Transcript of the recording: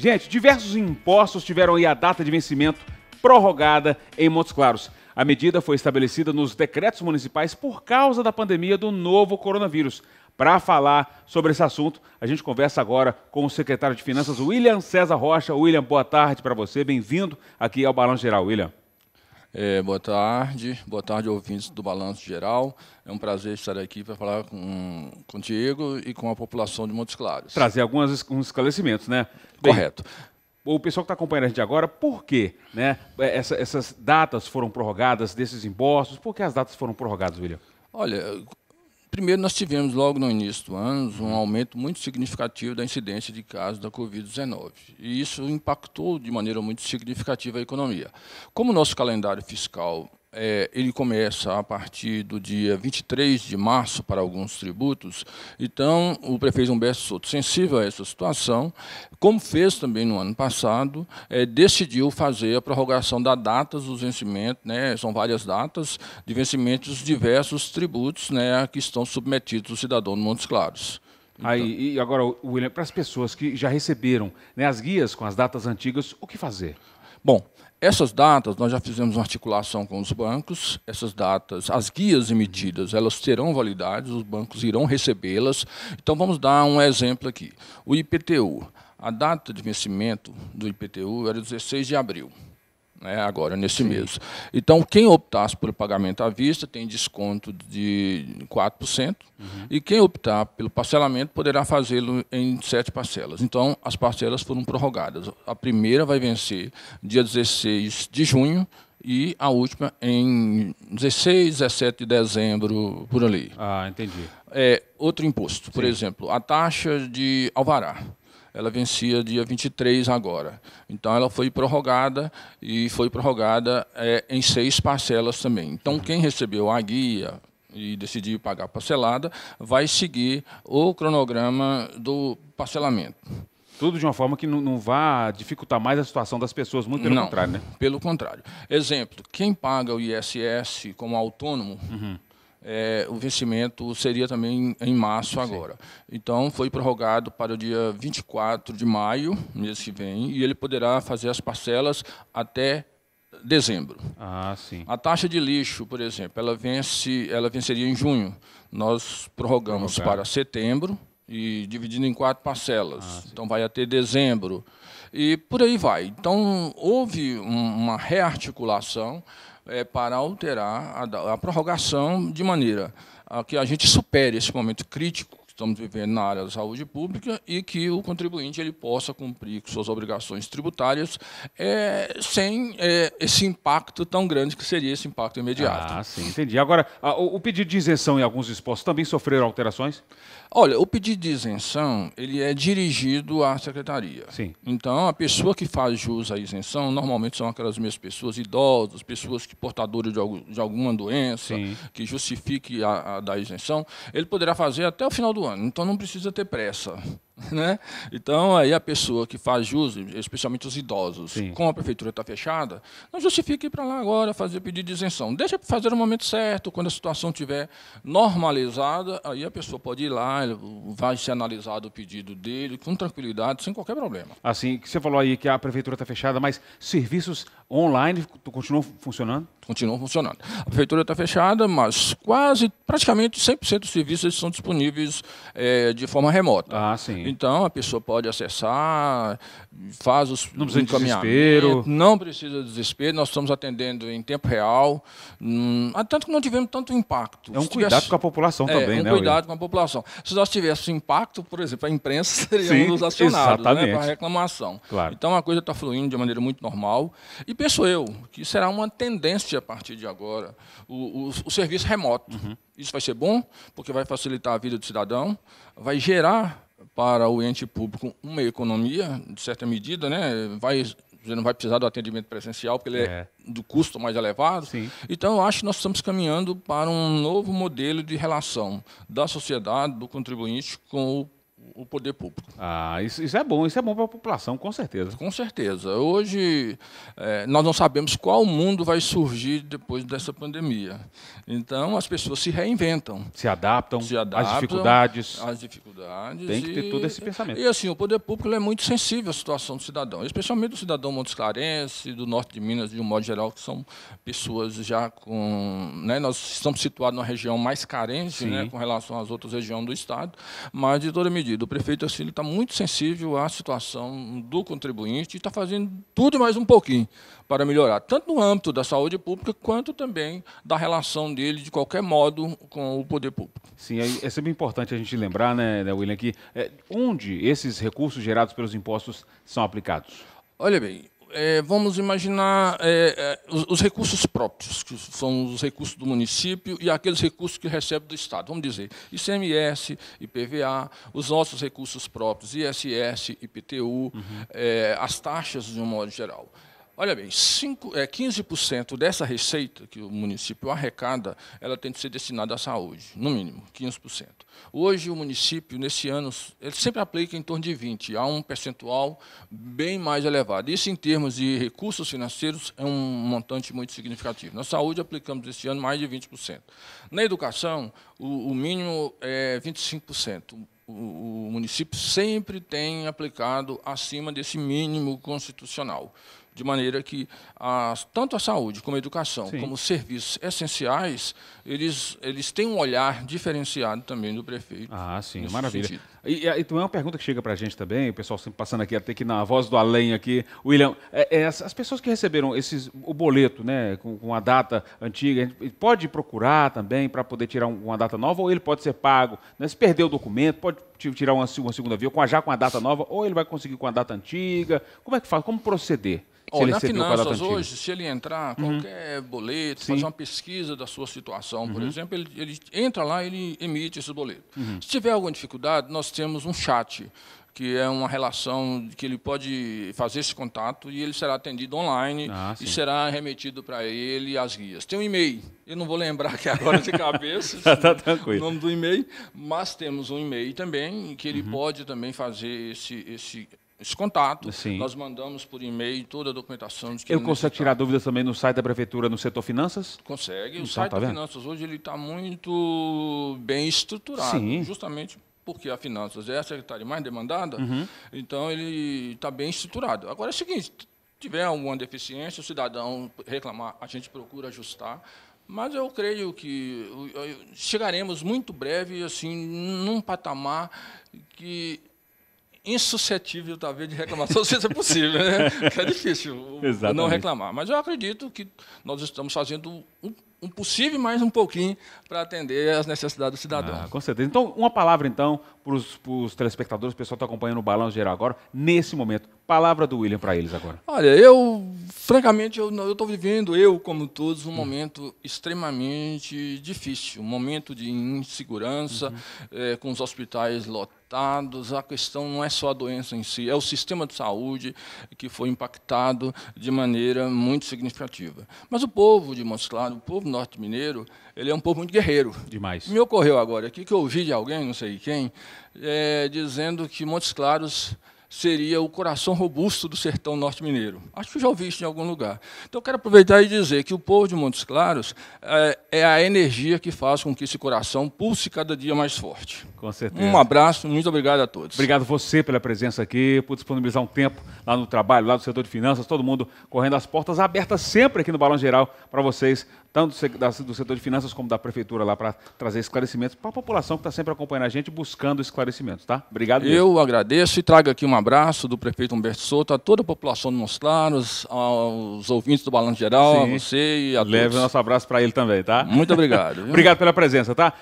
Gente, diversos impostos tiveram aí a data de vencimento prorrogada em Montes Claros. A medida foi estabelecida nos decretos municipais por causa da pandemia do novo coronavírus. Para falar sobre esse assunto, a gente conversa agora com o secretário de Finanças, William César Rocha. William, boa tarde para você, bem-vindo aqui ao Balanço Geral, William. É, boa tarde, boa tarde, ouvintes do Balanço Geral. É um prazer estar aqui para falar com, contigo e com a população de Montes Claros. Trazer alguns esclarecimentos, né? Bem, Correto. O pessoal que está acompanhando a gente agora, por que né, é, essa, essas datas foram prorrogadas desses impostos? Por que as datas foram prorrogadas, William? Olha, Primeiro, nós tivemos, logo no início do ano, um aumento muito significativo da incidência de casos da Covid-19. E isso impactou de maneira muito significativa a economia. Como o nosso calendário fiscal é, ele começa a partir do dia 23 de março para alguns tributos. Então, o prefeito Humberto Souto, sensível a essa situação, como fez também no ano passado, é, decidiu fazer a prorrogação das datas dos vencimentos, né, são várias datas, de vencimentos dos diversos tributos né, a que estão submetidos o cidadão de Montes Claros. Então. Aí, e agora, William, para as pessoas que já receberam né, as guias com as datas antigas, o que fazer? Bom, essas datas, nós já fizemos uma articulação com os bancos, essas datas, as guias e medidas, elas terão validade, os bancos irão recebê-las. Então, vamos dar um exemplo aqui. O IPTU, a data de vencimento do IPTU era 16 de abril né, agora, nesse Sim. mês. Então, quem optasse pelo pagamento à vista tem desconto de 4%, uhum. e quem optar pelo parcelamento poderá fazê-lo em sete parcelas. Então, as parcelas foram prorrogadas. A primeira vai vencer dia 16 de junho, e a última em 16, 17 de dezembro, por ali. Ah, entendi. É, outro imposto, Sim. por exemplo, a taxa de alvará ela vencia dia 23 agora. Então, ela foi prorrogada e foi prorrogada é, em seis parcelas também. Então, uhum. quem recebeu a guia e decidiu pagar parcelada, vai seguir o cronograma do parcelamento. Tudo de uma forma que não, não vá dificultar mais a situação das pessoas, muito pelo não, contrário, né? Pelo contrário. Exemplo, quem paga o ISS como autônomo, uhum é, o vencimento seria também em março agora. Sim. Então, foi prorrogado para o dia 24 de maio, mês que vem, e ele poderá fazer as parcelas até dezembro. Ah, sim. A taxa de lixo, por exemplo, ela, vence, ela venceria em junho. Nós prorrogamos Prorrogar. para setembro e dividindo em quatro parcelas. Ah, então vai até dezembro e por aí vai. Então houve um, uma rearticulação é, para alterar a, a prorrogação de maneira a que a gente supere esse momento crítico estamos vivendo na área da saúde pública e que o contribuinte ele possa cumprir com suas obrigações tributárias é, sem é, esse impacto tão grande que seria esse impacto imediato. Ah, sim, entendi. Agora, a, o pedido de isenção em alguns impostos também sofreram alterações? Olha, o pedido de isenção ele é dirigido à secretaria. Sim. Então, a pessoa que faz jus à isenção normalmente são aquelas mesmas pessoas, idosas, pessoas que portadoras de, algum, de alguma doença, sim. que justifique a, a da isenção. Ele poderá fazer até o final do fulano, então não precisa ter pressa. Né? Então, aí a pessoa que faz uso, especialmente os idosos, Sim. com a prefeitura está fechada, não justifique ir para lá agora fazer pedido de isenção. Deixa fazer no momento certo, quando a situação estiver normalizada, aí a pessoa pode ir lá, vai ser analisado o pedido dele com tranquilidade, sem qualquer problema. Assim, você falou aí que a prefeitura está fechada, mas serviços online continuam funcionando? Continuam funcionando. A prefeitura está fechada, mas quase, praticamente 100% dos serviços são disponíveis é, de forma remota. Ah, sim. Então a pessoa pode acessar, faz os não precisa encaminhamentos. não precisa de desespero, nós estamos atendendo em tempo real. Hum, ah, tanto que não tivemos tanto impacto. É um cuidado com a população é, também, um né? cuidado William? com a população. Se nós tivéssemos impacto, por exemplo, a imprensa seria Sim, um dos acionados né, para reclamação. Claro. Então a coisa está fluindo de maneira muito normal. E penso eu que será uma tendência a partir de agora o, o, o serviço remoto. Uhum. Isso vai ser bom, porque vai facilitar a vida do cidadão, vai gerar para o ente público uma economia, de certa medida, né? Vai, você não vai precisar do atendimento presencial, porque ele é, é do custo mais elevado. Sim. Então, eu acho que nós estamos caminhando para um novo modelo de relação da sociedade, do contribuinte com o o poder público. Ah, isso, isso é bom, isso é bom para a população, com certeza. Com certeza. Hoje, é, nós não sabemos qual mundo vai surgir depois dessa pandemia. Então, as pessoas se reinventam. Se adaptam, se adaptam às dificuldades. Às dificuldades. Tem que e, ter todo esse pensamento. E, assim, o poder público é muito sensível à situação do cidadão, especialmente do cidadão montescarense, do norte de Minas, de um modo geral, que são pessoas já com... Né, nós estamos situados numa região mais carente né, com relação às outras regiões do Estado, mas, de toda medida, o prefeito Assílio está muito sensível à situação do contribuinte e está fazendo tudo mais um pouquinho para melhorar, tanto no âmbito da saúde pública, quanto também da relação dele, de qualquer modo, com o poder público. Sim, é sempre importante a gente lembrar, né, né, William, que é, onde esses recursos gerados pelos impostos são aplicados? Olha bem, é, vamos imaginar é, é, os, os, recursos próprios, que são os recursos do município e aqueles recursos que recebe do Estado. Vamos dizer, ICMS, IPVA, os nossos recursos próprios, ISS, IPTU, uhum. é, as taxas de um modo geral. Olha bem, é, 15% dessa receita que o município arrecada, ela tem que ser destinada à saúde, no mínimo, 15%. Hoje o município, nesse ano, ele sempre aplica em torno de 20%, há um percentual bem mais elevado. Isso em termos de recursos financeiros é um montante muito significativo. Na saúde aplicamos esse ano mais de 20%. Na educação, o, o mínimo é 25% o município sempre tem aplicado acima desse mínimo constitucional de maneira que a, tanto a saúde como a educação, Sim. como serviços essenciais, eles, eles têm um olhar diferenciado também do prefeito. Ah, sim, maravilha. então E, e também é uma pergunta que chega para a gente também, o pessoal sempre passando aqui, até que na voz do além aqui, William, é, é, as, pessoas que receberam esses, o boleto né, com, com a data antiga, pode procurar também para poder tirar um, uma data nova ou ele pode ser pago? Né, se perder o documento, pode tirar uma, uma segunda via, com a, já com a data nova, ou ele vai conseguir com a data antiga? Como é que faz? Como proceder? Olha, na finanças hoje, se ele entrar uhum. qualquer uhum. boleto, Sim. fazer uma pesquisa da sua situação, uhum. por exemplo, ele, ele, entra lá ele emite esse boleto. Uhum. Se tiver alguma dificuldade, nós temos um chat que é uma relação que ele pode fazer esse contato e ele será atendido online ah, e será remetido para ele as guias. Tem um e-mail, eu não vou lembrar aqui agora de cabeça tá, tá o nome do e-mail, mas temos um e-mail também que ele uhum. pode também fazer esse, esse esse contato. Sim. Nós mandamos por e-mail toda a documentação. De que eu consigo tirar dúvidas também no site da prefeitura, no setor finanças? Consegue. Então, o site tá da vendo? finanças hoje ele está muito bem estruturado, Sim. justamente porque a finanças é a secretária mais demandada, uhum. então ele está bem estruturado. Agora é o seguinte, tiver alguma deficiência, o cidadão reclamar, a gente procura ajustar, mas eu creio que chegaremos muito breve, assim, num patamar que insuscetível, talvez, de reclamação, se é possível, né? é difícil não reclamar. Mas eu acredito que nós estamos fazendo o um possível mais um pouquinho para atender às necessidades do cidadão. Ah, com certeza. Então, uma palavra então para os telespectadores, o pessoal está acompanhando o Balanço Geral agora, nesse momento. Palavra do William para eles agora. Olha, eu, francamente, eu estou vivendo, eu como todos, um hum. momento extremamente difícil. Um momento de insegurança, uhum. é, com os hospitais lotados. A questão não é só a doença em si, é o sistema de saúde que foi impactado de maneira muito significativa. Mas o povo de Montes Claros, o povo norte-mineiro, ele é um povo muito guerreiro. Demais. Me ocorreu agora aqui que eu ouvi de alguém, não sei quem, é, dizendo que Montes Claros seria o coração robusto do sertão norte mineiro. Acho que já ouvi isso em algum lugar. Então, eu quero aproveitar e dizer que o povo de Montes Claros é, é a energia que faz com que esse coração pulse cada dia mais forte. Com certeza. Um abraço, muito obrigado a todos. Obrigado você pela presença aqui, por disponibilizar um tempo lá no trabalho, lá no setor de finanças, todo mundo correndo as portas abertas sempre aqui no Balão Geral para vocês tanto do setor de finanças como da prefeitura lá, para trazer esclarecimentos para a população que está sempre acompanhando a gente, buscando esclarecimentos, tá? Obrigado. Mesmo. Eu agradeço e trago aqui um abraço do prefeito Humberto Souto, a toda a população de Claros, aos ouvintes do Balanço Geral, Sim. a você e a Leve todos. Leve o nosso abraço para ele também, tá? Muito obrigado. obrigado pela presença, tá?